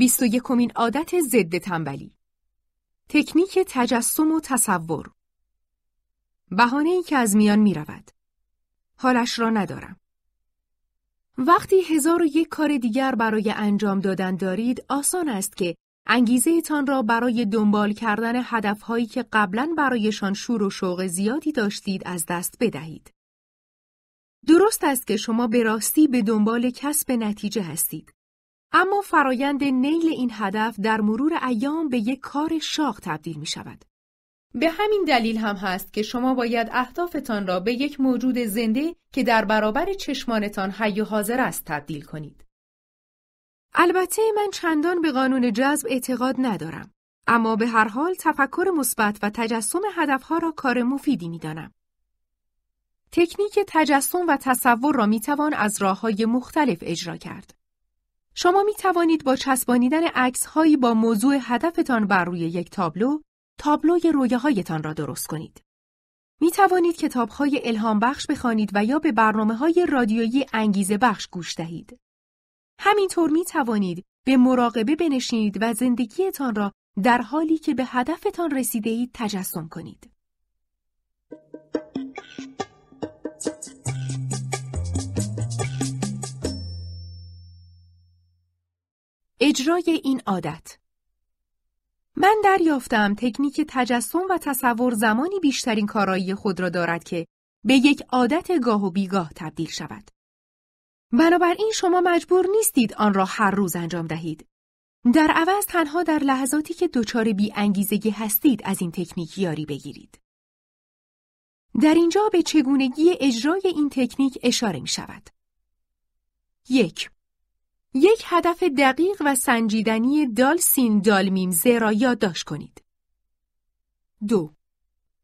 21 عادت ضد تنبلی تکنیک تجسم و تصور بهانه ای که از میان می رود. حالش را ندارم. وقتی هزار و یک کار دیگر برای انجام دادن دارید آسان است که انگیزه تان را برای دنبال کردن هدفهایی که قبلا برایشان شور و شوق زیادی داشتید از دست بدهید. درست است که شما به راستی به دنبال کسب نتیجه هستید. اما فرایند نیل این هدف در مرور ایام به یک کار شاق تبدیل می شود. به همین دلیل هم هست که شما باید اهدافتان را به یک موجود زنده که در برابر چشمانتان حی و حاضر است تبدیل کنید. البته من چندان به قانون جذب اعتقاد ندارم. اما به هر حال تفکر مثبت و تجسم هدفها را کار مفیدی می دانم. تکنیک تجسم و تصور را می توان از راه های مختلف اجرا کرد. شما می توانید با چسبانیدن عکس هایی با موضوع هدفتان بر روی یک تابلو، تابلوی رویاهایتان را درست کنید. می توانید کتاب های الهام بخش بخوانید و یا به برنامه های رادیویی انگیزه بخش گوش دهید. همینطور می توانید به مراقبه بنشینید و زندگیتان را در حالی که به هدفتان رسیده اید تجسم کنید. اجرای این عادت من دریافتم تکنیک تجسم و تصور زمانی بیشترین کارایی خود را دارد که به یک عادت گاه و بیگاه تبدیل شود. بنابراین شما مجبور نیستید آن را هر روز انجام دهید. در عوض تنها در لحظاتی که دچار بی انگیزگی هستید از این تکنیک یاری بگیرید. در اینجا به چگونگی اجرای این تکنیک اشاره می شود. یک یک هدف دقیق و سنجیدنی دال دال میم را یادداشت کنید. دو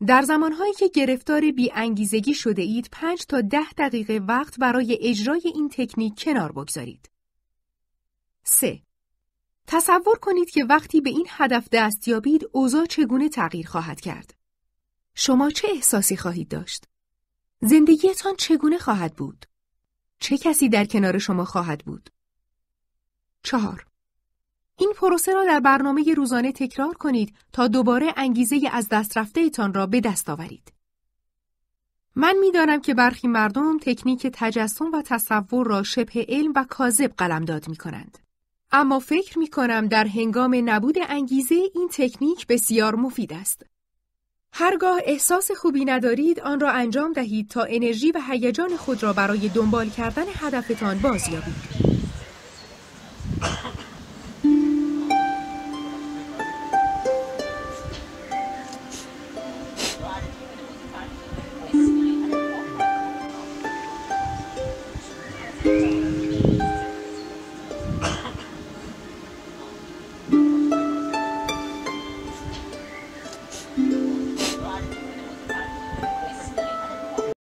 در زمانهایی که گرفتار بی انگیزگی شده اید 5 تا ده دقیقه وقت برای اجرای این تکنیک کنار بگذارید. 3. تصور کنید که وقتی به این هدف دست یابید اوضاع چگونه تغییر خواهد کرد. شما چه احساسی خواهید داشت؟ زندگیتان چگونه خواهد بود؟ چه کسی در کنار شما خواهد بود؟ چهار این پروسه را در برنامه روزانه تکرار کنید تا دوباره انگیزه از دست رفته ایتان را به دست آورید. من میدانم که برخی مردم تکنیک تجسم و تصور را شبه علم و کاذب قلمداد می کنند. اما فکر می کنم در هنگام نبود انگیزه این تکنیک بسیار مفید است. هرگاه احساس خوبی ندارید آن را انجام دهید تا انرژی و هیجان خود را برای دنبال کردن هدفتان بازیابید.